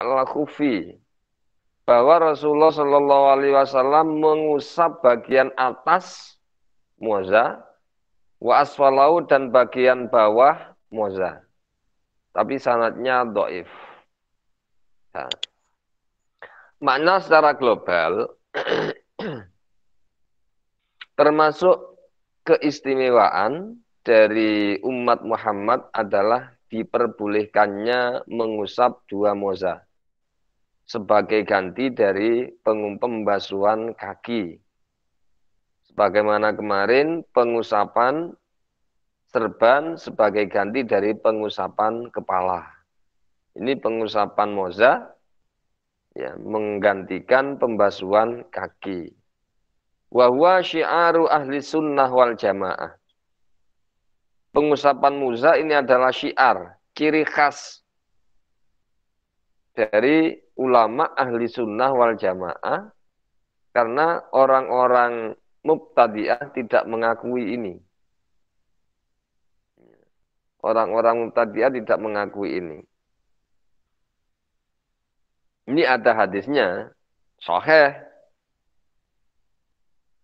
al-kufi bahwa Rasulullah Shallallahu Alaihi Wasallam mengusap bagian atas muaza, wa aswalau dan bagian bawah muaza. Tapi sanatnya doif. Nah. Makna secara global termasuk keistimewaan dari umat Muhammad adalah diperbolehkannya mengusap dua moza sebagai ganti dari pembasuhan kaki. Sebagaimana kemarin pengusapan serban sebagai ganti dari pengusapan kepala. Ini pengusapan moza ya, menggantikan pembasuhan kaki. Wahwa syiaru ahli sunnah wal jamaah. Pengusapan muza ini adalah syiar, ciri khas dari ulama ahli sunnah wal jamaah karena orang-orang mubtadi'ah tidak mengakui ini. Orang-orang mubtadi'ah tidak mengakui ini. Ini ada hadisnya, soheh,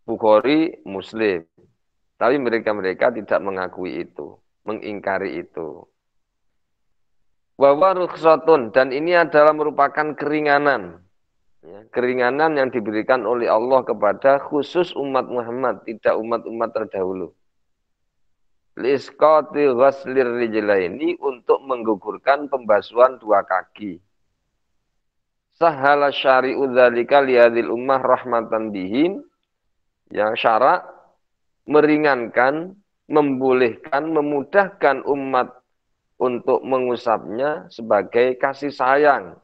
Bukhari, Muslim. Tapi mereka-mereka tidak mengakui itu, mengingkari itu. Wawa rukhsatun dan ini adalah merupakan keringanan. Ya, keringanan yang diberikan oleh Allah kepada khusus umat Muhammad, tidak umat-umat terdahulu. Liskoti ghaslir ini untuk menggugurkan pembasuhan dua kaki. Sahala syari'u dzalika liadil ummah rahmatan bihin. yang syarak meringankan, membolehkan, memudahkan umat untuk mengusapnya sebagai kasih sayang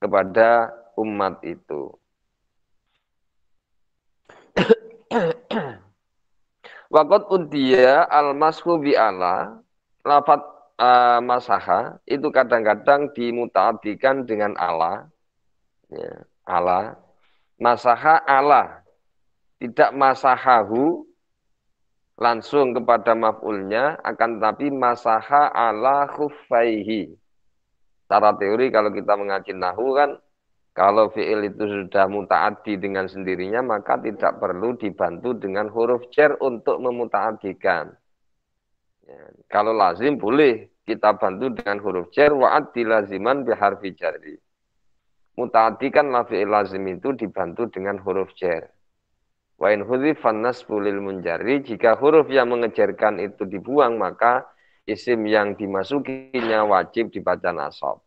kepada umat itu. Wakot udia al-mashu bi'ala, lafat uh, masaha, itu kadang-kadang dimutadikan dengan Allah. Ya, Allah. Masaha Allah. Tidak masahahu, langsung kepada maf'ulnya akan tapi masaha ala khuffaihi. Cara teori kalau kita mengaji nahu kan kalau fi'il itu sudah muta'addi dengan sendirinya maka tidak perlu dibantu dengan huruf jar untuk memuta'addikan. Ya, kalau lazim boleh kita bantu dengan huruf jar wa'ad dilaziman biharfi jari. Muta'addikan la fi'il lazim itu dibantu dengan huruf jar. Wa in hudhifan nasbu lil munjari jika huruf yang mengejarkan itu dibuang maka isim yang dimasukinya wajib dibaca nasab.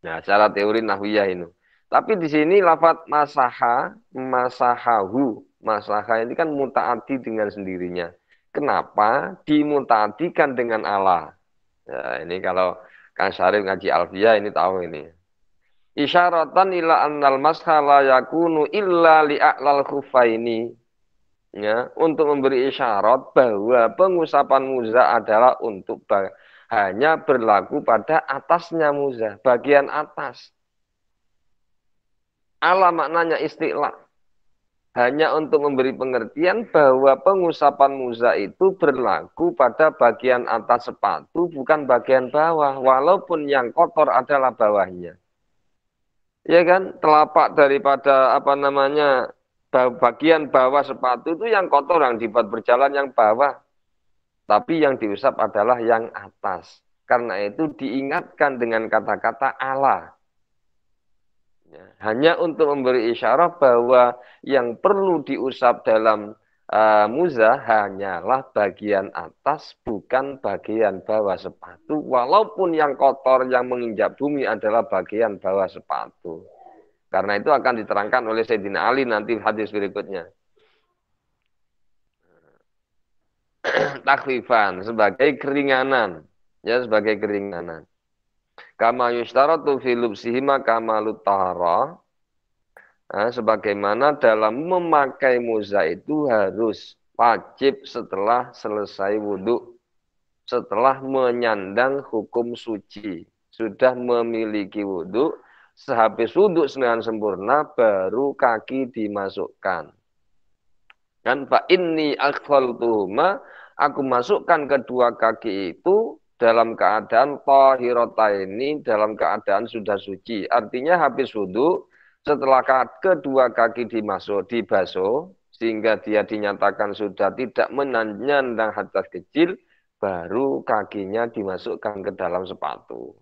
Nah, secara teori nahwiyah ini. Tapi di sini lafat masaha, masahahu, masaha ini kan mutaati dengan sendirinya. Kenapa dimutaatikan dengan Allah? Ya, ini kalau Kang Syarif ngaji Alfiya ini tahu ini isyaratan ila annal masha la yakunu illa li a'lal khufaini ya untuk memberi isyarat bahwa pengusapan muza adalah untuk hanya berlaku pada atasnya muza bagian atas ala maknanya istilah hanya untuk memberi pengertian bahwa pengusapan muza itu berlaku pada bagian atas sepatu bukan bagian bawah walaupun yang kotor adalah bawahnya ya kan telapak daripada apa namanya bagian bawah sepatu itu yang kotor yang dibuat berjalan yang bawah tapi yang diusap adalah yang atas karena itu diingatkan dengan kata-kata Allah ya, hanya untuk memberi isyarat bahwa yang perlu diusap dalam uh, muza hanyalah bagian atas bukan bagian bawah sepatu walaupun yang kotor yang menginjak bumi adalah bagian bawah sepatu karena itu akan diterangkan oleh Sayyidina Ali nanti hadis berikutnya takrifan sebagai keringanan ya sebagai keringanan kama yustaratu fi kama lutara. Nah, sebagaimana dalam memakai muza itu harus wajib setelah selesai wudhu, setelah menyandang hukum suci, sudah memiliki wudhu, sehabis wudhu dengan sempurna baru kaki dimasukkan. Dan pak ini akhwaltuhuma, aku masukkan kedua kaki itu dalam keadaan tohirota ini, dalam keadaan sudah suci. Artinya habis wudhu, setelah kedua kaki dimasuk dibasuh sehingga dia dinyatakan sudah tidak menandang hadas kecil baru kakinya dimasukkan ke dalam sepatu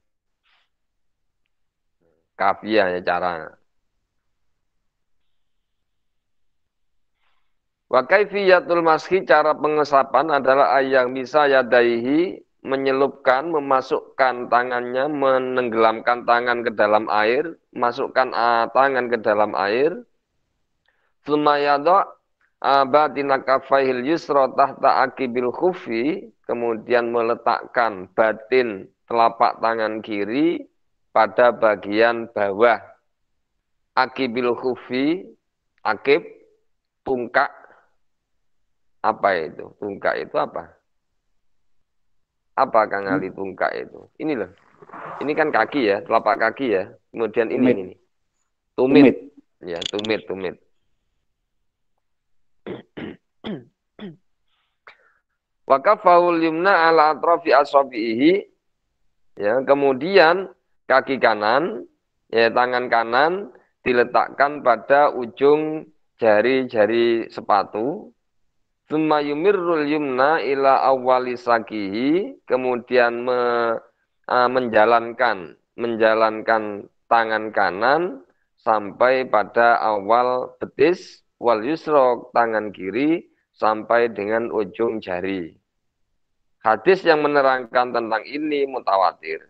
kafiahnya cara wakai kaifiyatul maski cara pengesapan adalah ayang misalnya yadaihi menyelupkan, memasukkan tangannya, menenggelamkan tangan ke dalam air, masukkan uh, tangan ke dalam air. Sumayadok ah, batina kafaihil yusra tahta akibil khufi, kemudian meletakkan batin telapak tangan kiri pada bagian bawah. Akibil khufi, akib, tungkak, apa itu? Tungkak itu apa? apa Kang Ali hmm. tungkak itu? Ini loh. Ini kan kaki ya, telapak kaki ya. Kemudian ini tumit. ini. Tumit. tumit. Ya, tumit, tumit. Wakafaul yumna ala atrofi asrofihi Ya, kemudian kaki kanan, ya tangan kanan diletakkan pada ujung jari-jari sepatu Tsumma yumirrul yumna ila awwali sakihi, kemudian me, uh, menjalankan menjalankan tangan kanan sampai pada awal betis wal yusrok tangan kiri sampai dengan ujung jari. Hadis yang menerangkan tentang ini mutawatir.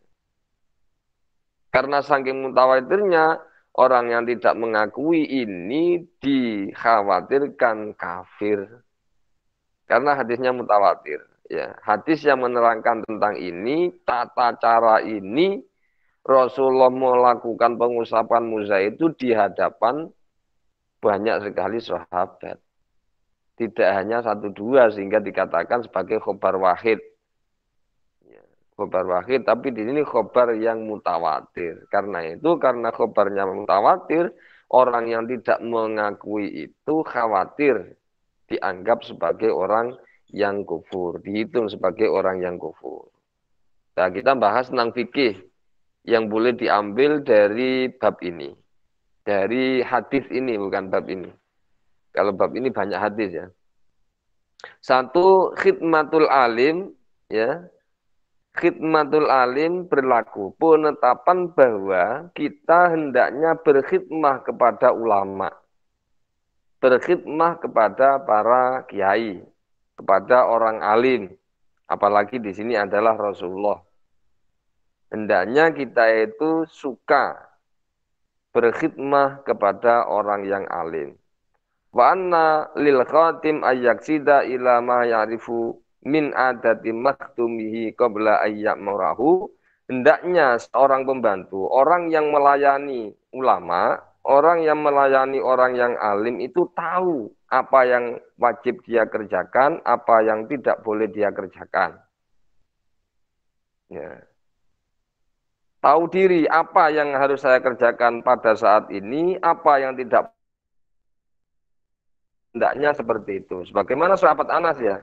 Karena saking mutawatirnya, orang yang tidak mengakui ini dikhawatirkan kafir karena hadisnya mutawatir. Ya, hadis yang menerangkan tentang ini, tata cara ini, Rasulullah melakukan pengusapan Musa itu di hadapan banyak sekali sahabat. Tidak hanya satu dua sehingga dikatakan sebagai khobar wahid. Ya, khobar wahid, tapi di sini khobar yang mutawatir. Karena itu, karena khobarnya mutawatir, orang yang tidak mengakui itu khawatir dianggap sebagai orang yang kufur, dihitung sebagai orang yang kufur. Nah, kita bahas tentang fikih yang boleh diambil dari bab ini. Dari hadis ini, bukan bab ini. Kalau bab ini banyak hadis ya. Satu, khidmatul alim, ya, khidmatul alim berlaku penetapan bahwa kita hendaknya berkhidmah kepada ulama berkhidmah kepada para kiai, kepada orang alim, apalagi di sini adalah Rasulullah. Hendaknya kita itu suka berkhidmah kepada orang yang alim. Wa anna lil khatim ayyaksida ila ma ya'rifu min adati maktumihi qabla ayyak murahu. Hendaknya seorang pembantu, orang yang melayani ulama, orang yang melayani orang yang alim itu tahu apa yang wajib dia kerjakan, apa yang tidak boleh dia kerjakan. Ya. Tahu diri apa yang harus saya kerjakan pada saat ini, apa yang tidak hendaknya seperti itu. Sebagaimana sahabat Anas ya.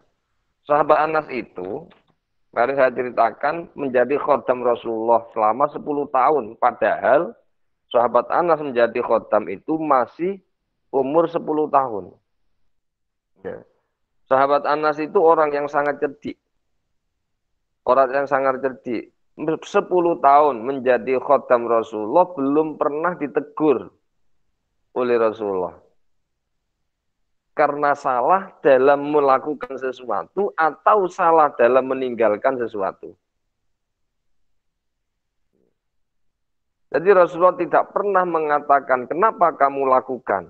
Sahabat Anas itu Mari saya ceritakan menjadi khodam Rasulullah selama 10 tahun. Padahal sahabat Anas menjadi khotam itu masih umur 10 tahun. Ya. Sahabat Anas itu orang yang sangat cerdik. Orang yang sangat cerdik. 10 tahun menjadi khotam Rasulullah belum pernah ditegur oleh Rasulullah. Karena salah dalam melakukan sesuatu atau salah dalam meninggalkan sesuatu. Jadi Rasulullah tidak pernah mengatakan kenapa kamu lakukan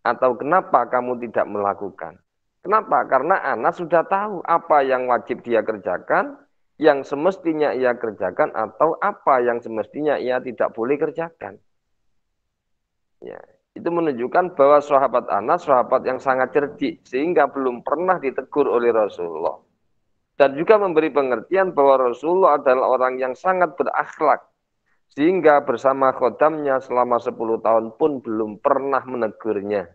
atau kenapa kamu tidak melakukan. Kenapa? Karena anak sudah tahu apa yang wajib dia kerjakan, yang semestinya ia kerjakan atau apa yang semestinya ia tidak boleh kerjakan. Ya, itu menunjukkan bahwa sahabat anak, sahabat yang sangat cerdik sehingga belum pernah ditegur oleh Rasulullah. Dan juga memberi pengertian bahwa Rasulullah adalah orang yang sangat berakhlak sehingga bersama khodamnya selama 10 tahun pun belum pernah menegurnya.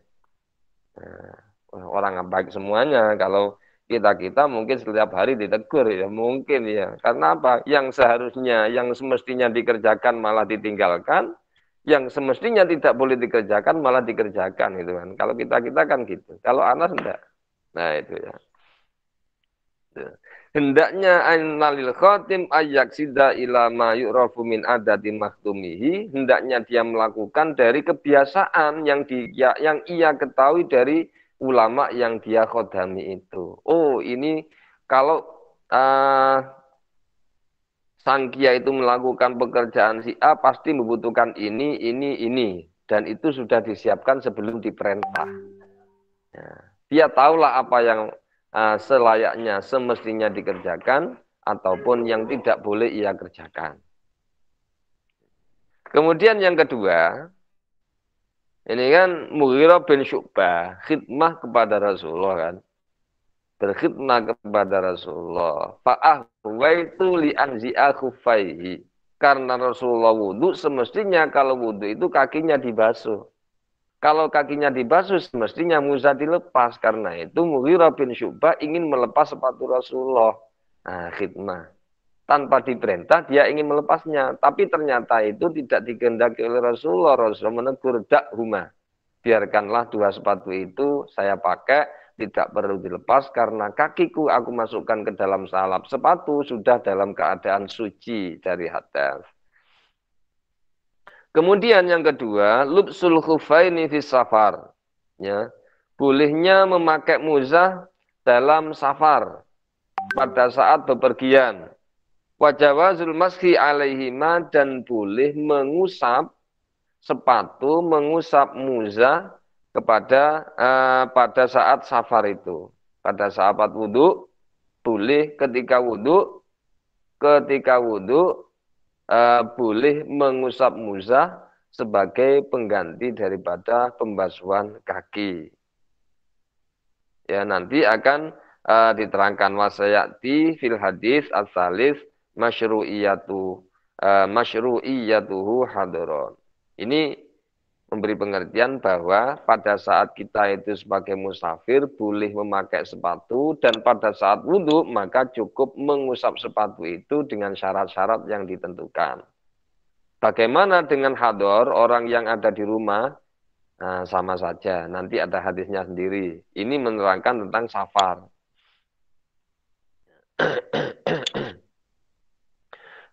Nah, orang baik semuanya. Kalau kita-kita mungkin setiap hari ditegur ya mungkin ya. Karena apa? Yang seharusnya, yang semestinya dikerjakan malah ditinggalkan. Yang semestinya tidak boleh dikerjakan malah dikerjakan gitu kan. Kalau kita-kita kan gitu. Kalau Anas enggak. Nah itu ya hendaknya analil khotim ayak sida ma yu'rafu min adati maktumihi hendaknya dia melakukan dari kebiasaan yang dia ya, yang ia ketahui dari ulama yang dia khodami itu oh ini kalau uh, sang kia itu melakukan pekerjaan si A pasti membutuhkan ini ini ini dan itu sudah disiapkan sebelum diperintah ya. dia tahulah apa yang Eh, selayaknya semestinya dikerjakan ataupun yang tidak boleh ia kerjakan. Kemudian yang kedua, ini kan Mughirah bin Syu'bah, khidmah kepada Rasulullah kan. Berkhidmah kepada Rasulullah. Fa'ahwaitu li'anzi'a khufaihi. Karena Rasulullah wudhu, semestinya kalau wudhu itu kakinya dibasuh. Kalau kakinya dibasuh, semestinya Musa dilepas. Karena itu Mughirah bin Syubah ingin melepas sepatu Rasulullah. Nah, khidmah. Tanpa diperintah, dia ingin melepasnya. Tapi ternyata itu tidak digendaki oleh Rasulullah. Rasulullah menegur, dakhuma. Biarkanlah dua sepatu itu saya pakai, tidak perlu dilepas karena kakiku aku masukkan ke dalam salap. Sepatu sudah dalam keadaan suci dari hadas. Kemudian yang kedua, lubsul khufaini fi safar. Ya, bolehnya memakai muzah dalam safar pada saat bepergian. Wajawazul maski alaihima dan boleh mengusap sepatu, mengusap muzah kepada eh, pada saat safar itu. Pada saat wudhu, boleh ketika wudhu, ketika wudhu uh, boleh mengusap Musa sebagai pengganti daripada pembasuhan kaki. Ya, nanti akan uh, diterangkan wasayati fil hadis asalis masyru'iyatu uh, masyru'iyatuhu hadron. Ini memberi pengertian bahwa pada saat kita itu sebagai musafir boleh memakai sepatu dan pada saat wudhu maka cukup mengusap sepatu itu dengan syarat-syarat yang ditentukan. Bagaimana dengan hador orang yang ada di rumah? Nah, sama saja, nanti ada hadisnya sendiri. Ini menerangkan tentang safar.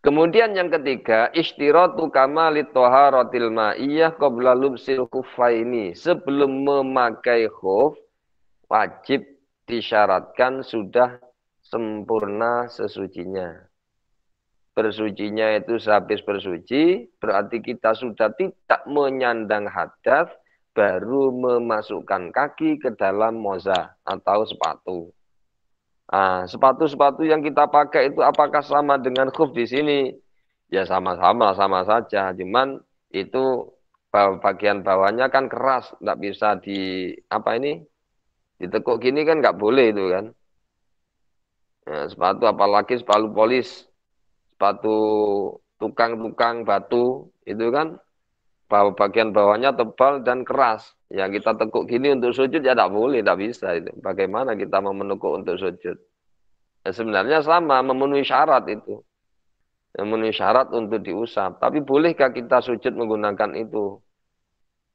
Kemudian yang ketiga, istiratu kamali toharotil ma'iyah qabla lubsil ini. Sebelum memakai khuf, wajib disyaratkan sudah sempurna sesucinya. Bersucinya itu sehabis bersuci, berarti kita sudah tidak menyandang hadas, baru memasukkan kaki ke dalam moza atau sepatu. Ah, sepatu-sepatu yang kita pakai itu apakah sama dengan khuf di sini? Ya sama-sama, sama saja. Cuman itu bagian bawahnya kan keras, nggak bisa di apa ini ditekuk gini kan nggak boleh itu kan. Nah, sepatu apalagi sepatu polis, sepatu tukang-tukang batu itu kan bahwa bagian bawahnya tebal dan keras. Ya kita tekuk gini untuk sujud ya tidak boleh, tidak bisa. Itu. Bagaimana kita mau menekuk untuk sujud? Ya, sebenarnya sama, memenuhi syarat itu. Memenuhi syarat untuk diusap. Tapi bolehkah kita sujud menggunakan itu?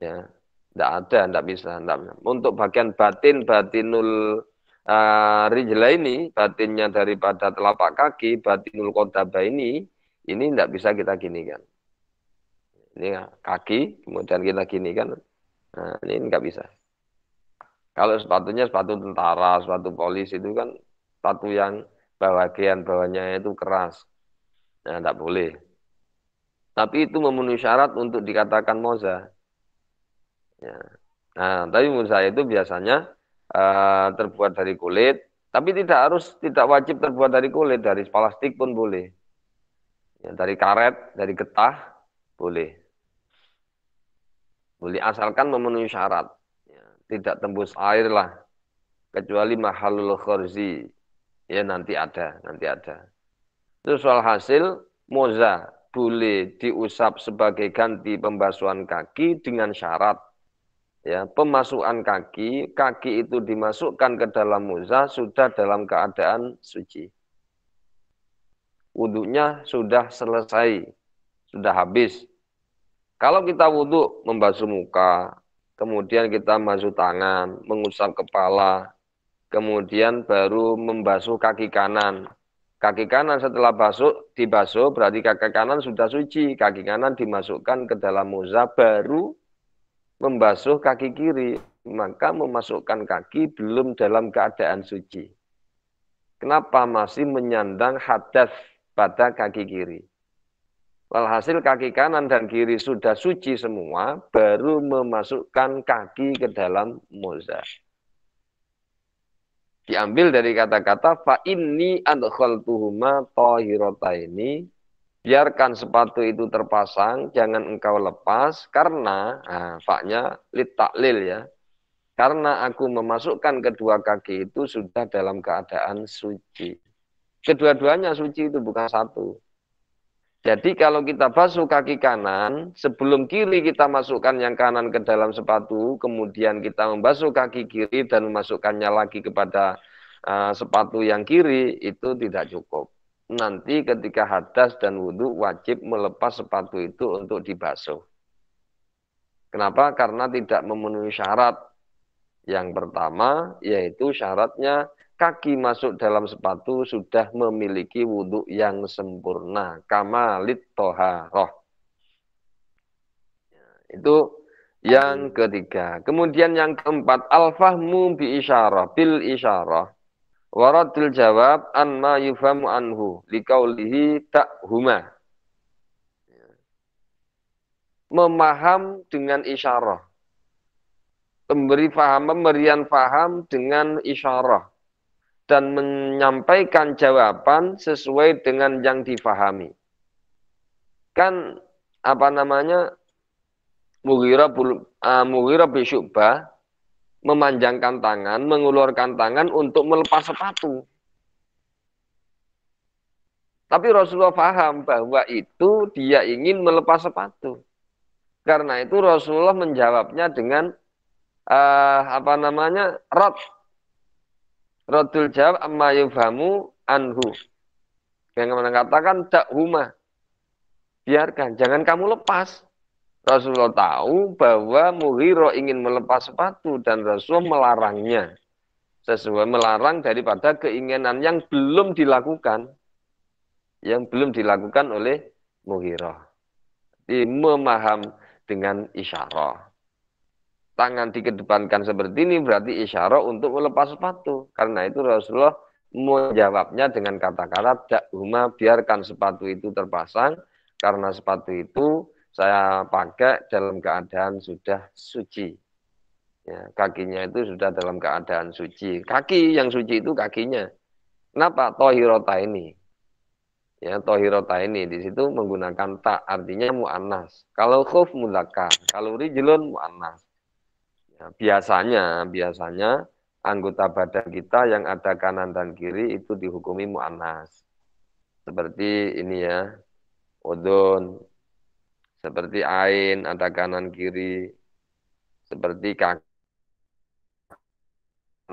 Ya, tidak ada, tidak bisa. Enggak. Untuk bagian batin, batinul uh, rijla ini, batinnya daripada telapak kaki, batinul kodaba ini, ini tidak bisa kita gini kan? ini kaki kemudian kita gini kan nah, ini nggak bisa kalau sepatunya sepatu tentara sepatu polisi itu kan sepatu yang bagian bawahnya itu keras nah tidak boleh tapi itu memenuhi syarat untuk dikatakan moza ya. nah tapi menurut itu biasanya uh, terbuat dari kulit tapi tidak harus tidak wajib terbuat dari kulit dari plastik pun boleh ya, dari karet dari getah boleh boleh asalkan memenuhi syarat. Ya, tidak tembus air lah. Kecuali mahalul khurzi. Ya nanti ada, nanti ada. Itu soal hasil, moza boleh diusap sebagai ganti pembasuhan kaki dengan syarat. Ya, pemasukan kaki, kaki itu dimasukkan ke dalam moza sudah dalam keadaan suci. Wudhunya sudah selesai, sudah habis, kalau kita wudhu membasuh muka, kemudian kita masuk tangan, mengusap kepala, kemudian baru membasuh kaki kanan. Kaki kanan setelah basuh, dibasuh berarti kaki kanan sudah suci. Kaki kanan dimasukkan ke dalam muza baru membasuh kaki kiri. Maka memasukkan kaki belum dalam keadaan suci. Kenapa masih menyandang hadas pada kaki kiri? Walhasil kaki kanan dan kiri sudah suci semua, baru memasukkan kaki ke dalam moza. Diambil dari kata-kata fa ini adkhaltuhuma ini, biarkan sepatu itu terpasang, jangan engkau lepas karena nah, faknya lit lil ya. Karena aku memasukkan kedua kaki itu sudah dalam keadaan suci. Kedua-duanya suci itu bukan satu jadi kalau kita basuh kaki kanan, sebelum kiri kita masukkan yang kanan ke dalam sepatu, kemudian kita membasuh kaki kiri dan memasukkannya lagi kepada uh, sepatu yang kiri, itu tidak cukup. Nanti ketika hadas dan wudhu wajib melepas sepatu itu untuk dibasuh. Kenapa? Karena tidak memenuhi syarat. Yang pertama yaitu syaratnya kaki masuk dalam sepatu sudah memiliki wudhu yang sempurna. Kamalit toharoh. Ya, itu yang ketiga. Kemudian yang keempat. Al-fahmu bi isyarah. Bil isyarah. Waradil jawab an ma yufamu anhu. tak huma. Ya. Memaham dengan isyarah. Pemberi faham, pemberian faham dengan isyarah dan menyampaikan jawaban sesuai dengan yang difahami. Kan apa namanya Mughirah uh, Mughirah memanjangkan tangan, mengulurkan tangan untuk melepas sepatu. Tapi Rasulullah paham bahwa itu dia ingin melepas sepatu. Karena itu Rasulullah menjawabnya dengan uh, apa namanya? rot Rodul jawab amma yufamu anhu. Yang mengatakan tak huma. Biarkan, jangan kamu lepas. Rasulullah tahu bahwa Mughiro ingin melepas sepatu dan Rasulullah melarangnya. Sesuai melarang daripada keinginan yang belum dilakukan. Yang belum dilakukan oleh Mughiro. Jadi memaham dengan isyarah tangan dikedepankan seperti ini berarti isyarat untuk melepas sepatu. Karena itu Rasulullah menjawabnya dengan kata-kata dakhuma biarkan sepatu itu terpasang karena sepatu itu saya pakai dalam keadaan sudah suci. Ya, kakinya itu sudah dalam keadaan suci. Kaki yang suci itu kakinya. Kenapa? Tohirota ini ya tohirota ini di situ menggunakan tak artinya mu'anas kalau khuf mulaka, kalau rijlun mu'anas Ya, biasanya, biasanya anggota badan kita yang ada kanan dan kiri itu dihukumi mu'anas. Seperti ini ya, odon, seperti ain, ada kanan kiri, seperti kaki,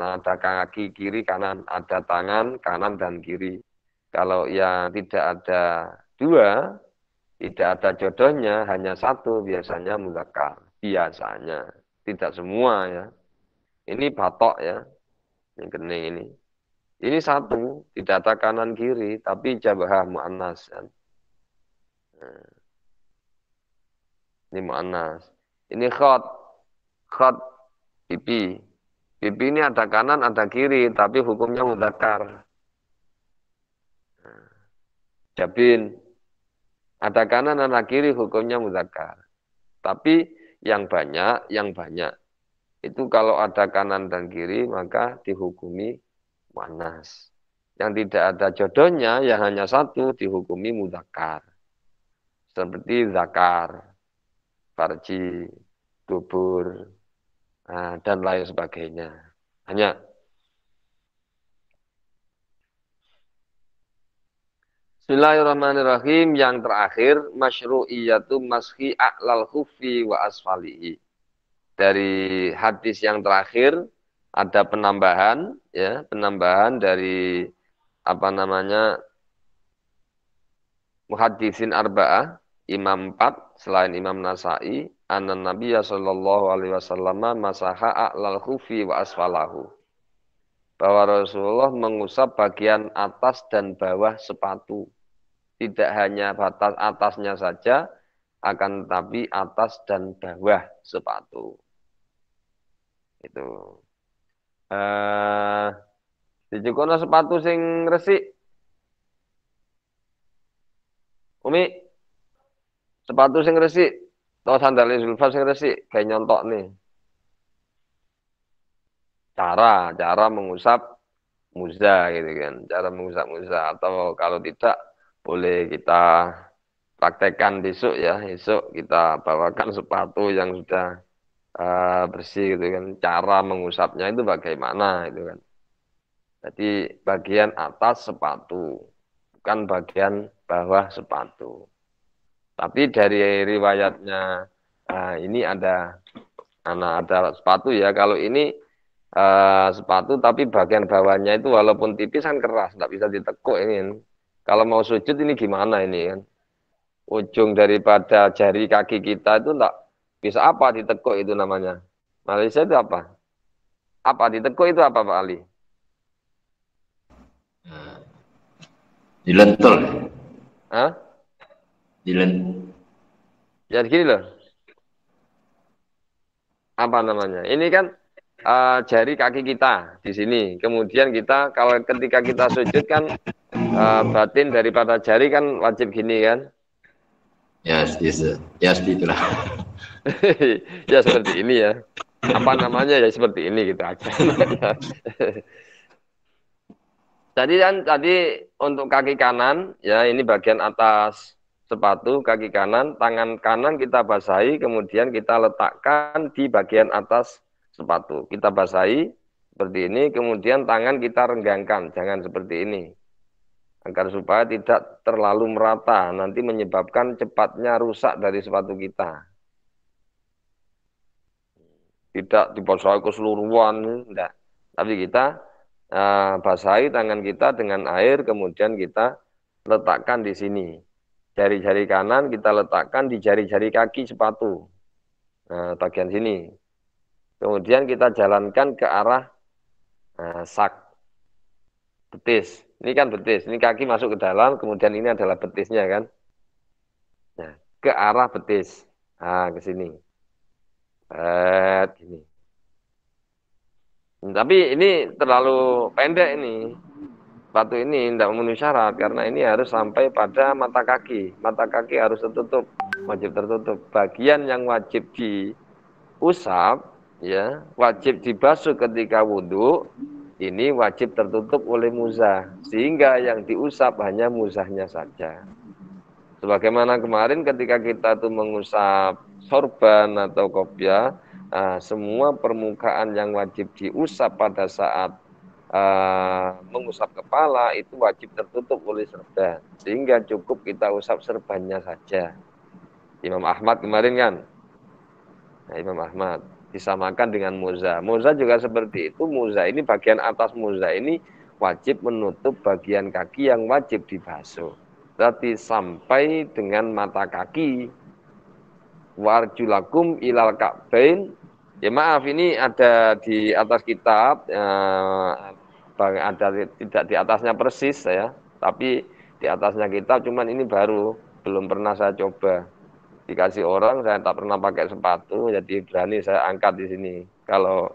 nah ada kaki kiri kanan, ada tangan kanan dan kiri. Kalau yang tidak ada dua, tidak ada jodohnya, hanya satu biasanya mudakar. Biasanya tidak semua ya. Ini batok ya, yang gede ini. Ini satu, tidak ada kanan kiri, tapi jabah mu'annas. Ya. Ini mu'annas. Ini khot, khot pipi. Pipi ini ada kanan, ada kiri, tapi hukumnya mudakar. Nah. Jabin, ada kanan, ada kiri, hukumnya mudakar. Tapi yang banyak, yang banyak. Itu kalau ada kanan dan kiri maka dihukumi manas. Yang tidak ada jodohnya yang hanya satu dihukumi mudakar. Seperti zakar, farji, dubur, ah, dan lain sebagainya. Hanya Bismillahirrahmanirrahim. Yang terakhir, masyru'iyatu Mashi a'lal khufi wa asfalihi. Dari hadis yang terakhir, ada penambahan, ya penambahan dari apa namanya muhadisin arba'ah, imam 4 selain imam Nasai, anan ya sallallahu alaihi wasallam masaha a'lal khufi wa asfalahu. Bahwa Rasulullah mengusap bagian atas dan bawah sepatu tidak hanya batas atasnya saja, akan tetapi atas dan bawah sepatu. Itu. Uh, eh, dijukono sepatu sing resik. Umi, sepatu sing resik, tau sandalnya Zulfa sing resik, kayak nyontok nih. Cara, cara mengusap muza gitu kan, cara mengusap muza atau kalau tidak boleh kita praktekkan besok ya besok kita bawakan sepatu yang sudah uh, bersih gitu kan cara mengusapnya itu bagaimana gitu kan jadi bagian atas sepatu bukan bagian bawah sepatu tapi dari riwayatnya uh, ini ada anak ada sepatu ya kalau ini uh, sepatu tapi bagian bawahnya itu walaupun tipis kan keras tidak bisa ditekuk ini kalau mau sujud ini gimana ini kan? Ujung daripada jari kaki kita itu enggak bisa apa ditekuk itu namanya. Malaysia nah, itu apa? Apa ditekuk itu apa Pak Ali? Dilentur. Hah? Dilentul. Jadi ya, gini loh. Apa namanya? Ini kan uh, jari kaki kita di sini. Kemudian kita kalau ketika kita sujud kan uh, batin daripada jari kan wajib gini kan? Ya, yes, ya, ya seperti lah ya seperti ini ya. Apa namanya ya seperti ini gitu aja. Jadi kan tadi untuk kaki kanan ya ini bagian atas sepatu kaki kanan, tangan kanan kita basahi, kemudian kita letakkan di bagian atas sepatu. Kita basahi seperti ini, kemudian tangan kita renggangkan, jangan seperti ini agar supaya tidak terlalu merata nanti menyebabkan cepatnya rusak dari sepatu kita tidak dibasahi keseluruhan tidak tapi kita uh, basahi tangan kita dengan air kemudian kita letakkan di sini jari-jari kanan kita letakkan di jari-jari kaki sepatu nah, bagian sini kemudian kita jalankan ke arah uh, sak betis ini kan betis, ini kaki masuk ke dalam, kemudian ini adalah betisnya kan. Nah, ke arah betis. Ah, ke sini. Eh, ini. Hmm, tapi ini terlalu pendek ini. Batu ini tidak memenuhi syarat karena ini harus sampai pada mata kaki. Mata kaki harus tertutup, wajib tertutup. Bagian yang wajib diusap ya, wajib dibasuh ketika wudhu ini wajib tertutup oleh muzah sehingga yang diusap hanya muzahnya saja sebagaimana kemarin ketika kita tuh mengusap sorban atau kopiah ah, semua permukaan yang wajib diusap pada saat uh, mengusap kepala itu wajib tertutup oleh serban sehingga cukup kita usap serbannya saja Imam Ahmad kemarin kan nah, Imam Ahmad disamakan dengan muza. Muza juga seperti itu. Muza ini bagian atas muza ini wajib menutup bagian kaki yang wajib dibasuh. Berarti sampai dengan mata kaki. Warjulakum ilal ka'bain. Ya maaf ini ada di atas kitab eh, ada tidak di atasnya persis ya, tapi di atasnya kitab cuman ini baru belum pernah saya coba dikasih orang saya tak pernah pakai sepatu jadi berani saya angkat di sini kalau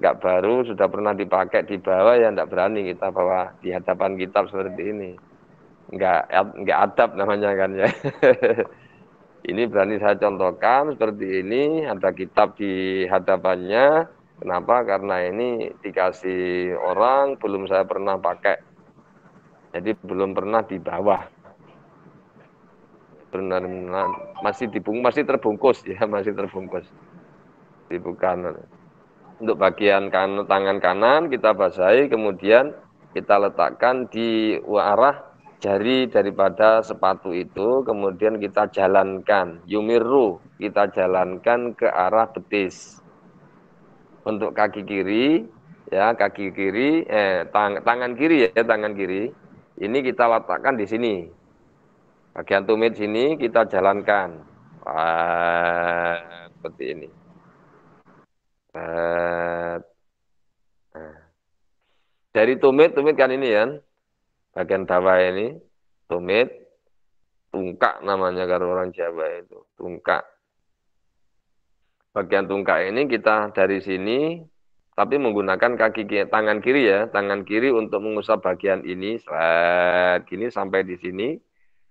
nggak baru sudah pernah dipakai di bawah ya nggak berani kita bawa di hadapan kitab seperti ini nggak nggak adab namanya kan ya ini berani saya contohkan seperti ini ada kitab di hadapannya kenapa karena ini dikasih orang belum saya pernah pakai jadi belum pernah di bawah benar-benar masih dibung masih terbungkus ya masih terbungkus dibuka untuk bagian kan, tangan kanan kita basahi kemudian kita letakkan di arah jari daripada sepatu itu kemudian kita jalankan yumiru kita jalankan ke arah betis untuk kaki kiri ya kaki kiri eh tang, tangan kiri ya tangan kiri ini kita letakkan di sini Bagian tumit sini kita jalankan. Wah, seperti ini. Nah. Dari tumit, tumit kan ini ya. Bagian bawah ini. Tumit. Tungkak namanya kalau orang Jawa itu. Tungkak. Bagian tungkak ini kita dari sini tapi menggunakan kaki tangan kiri ya, tangan kiri untuk mengusap bagian ini, seret gini sampai di sini,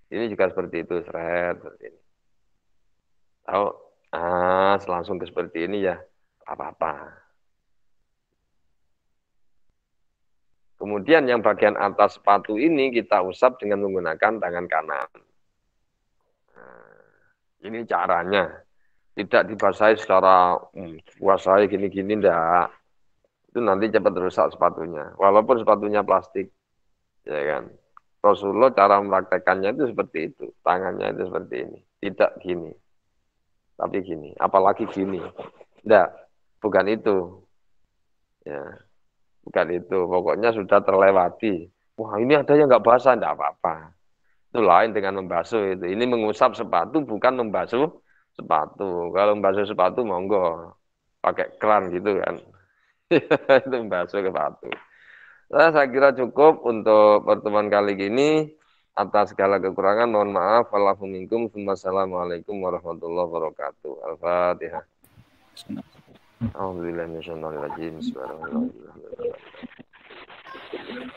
ini juga seperti itu, seret seperti ini. Tahu? Ah, langsung ke seperti ini ya. Apa-apa. Kemudian yang bagian atas sepatu ini kita usap dengan menggunakan tangan kanan. Nah, ini caranya. Tidak dibasahi secara kuasai hmm, gini-gini, ndak Itu nanti cepat rusak sepatunya. Walaupun sepatunya plastik. Ya kan? Rasulullah cara mempraktekannya itu seperti itu, tangannya itu seperti ini, tidak gini, tapi gini, apalagi gini, tidak, bukan itu, ya, bukan itu, pokoknya sudah terlewati. Wah ini ada yang nggak basah, tidak apa-apa. Itu lain dengan membasuh itu. Ini mengusap sepatu bukan membasuh sepatu. Kalau membasuh sepatu monggo pakai keran gitu kan. itu membasuh sepatu. Nah, saya kira cukup untuk pertemuan kali ini. Atas segala kekurangan, mohon maaf. Assalamualaikum warahmatullahi wabarakatuh. Al-Fatihah. Alhamdulillah. Bismillahirrahmanirrahim. Bismillahirrahmanirrahim.